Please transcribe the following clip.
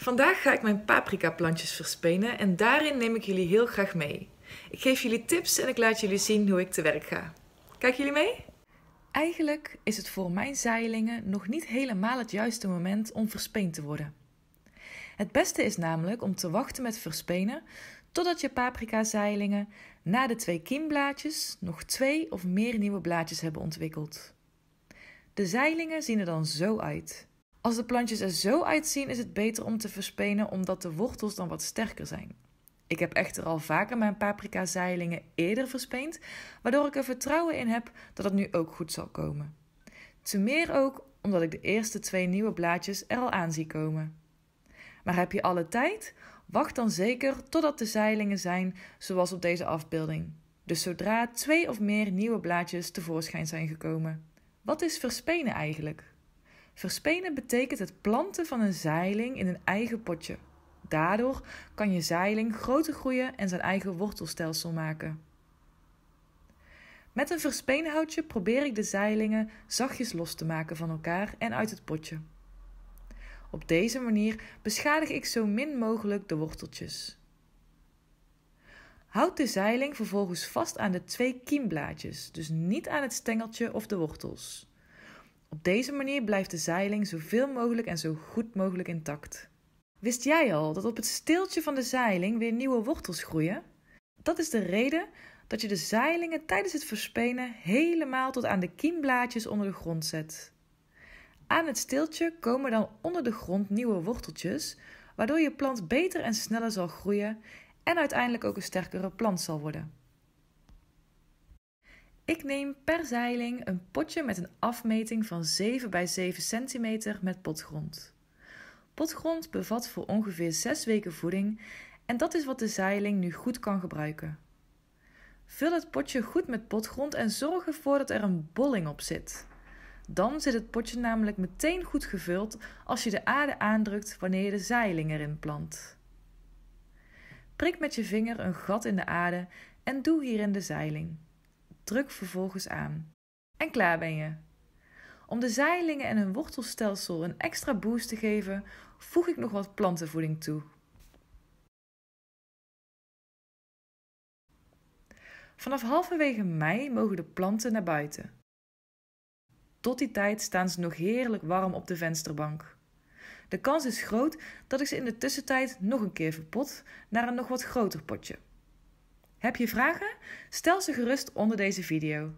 Vandaag ga ik mijn paprika plantjes verspenen en daarin neem ik jullie heel graag mee. Ik geef jullie tips en ik laat jullie zien hoe ik te werk ga. Kijken jullie mee? Eigenlijk is het voor mijn zaailingen nog niet helemaal het juiste moment om verspeend te worden. Het beste is namelijk om te wachten met verspenen totdat je paprika-zaailingen na de twee kiemblaadjes nog twee of meer nieuwe blaadjes hebben ontwikkeld. De zeilingen zien er dan zo uit. Als de plantjes er zo uitzien, is het beter om te verspenen omdat de wortels dan wat sterker zijn. Ik heb echter al vaker mijn paprikazeilingen eerder verspeend, waardoor ik er vertrouwen in heb dat het nu ook goed zal komen. Te meer ook omdat ik de eerste twee nieuwe blaadjes er al aan zie komen. Maar heb je alle tijd? Wacht dan zeker totdat de zeilingen zijn zoals op deze afbeelding. Dus zodra twee of meer nieuwe blaadjes tevoorschijn zijn gekomen. Wat is verspenen eigenlijk? Verspenen betekent het planten van een zeiling in een eigen potje. Daardoor kan je zeiling groter groeien en zijn eigen wortelstelsel maken. Met een verspeenhoutje probeer ik de zeilingen zachtjes los te maken van elkaar en uit het potje. Op deze manier beschadig ik zo min mogelijk de worteltjes. Houd de zeiling vervolgens vast aan de twee kiemblaadjes, dus niet aan het stengeltje of de wortels. Op deze manier blijft de zeiling zoveel mogelijk en zo goed mogelijk intact. Wist jij al dat op het steeltje van de zeiling weer nieuwe wortels groeien? Dat is de reden dat je de zeilingen tijdens het verspenen helemaal tot aan de kiemblaadjes onder de grond zet. Aan het steeltje komen dan onder de grond nieuwe worteltjes, waardoor je plant beter en sneller zal groeien en uiteindelijk ook een sterkere plant zal worden. Ik neem per zeiling een potje met een afmeting van 7 bij 7 centimeter met potgrond. Potgrond bevat voor ongeveer 6 weken voeding en dat is wat de zeiling nu goed kan gebruiken. Vul het potje goed met potgrond en zorg ervoor dat er een bolling op zit. Dan zit het potje namelijk meteen goed gevuld als je de aarde aandrukt wanneer je de zeiling erin plant. Prik met je vinger een gat in de aarde en doe hierin de zeiling druk vervolgens aan. En klaar ben je. Om de zeilingen en hun wortelstelsel een extra boost te geven, voeg ik nog wat plantenvoeding toe. Vanaf halverwege mei mogen de planten naar buiten. Tot die tijd staan ze nog heerlijk warm op de vensterbank. De kans is groot dat ik ze in de tussentijd nog een keer verpot naar een nog wat groter potje. Heb je vragen? Stel ze gerust onder deze video.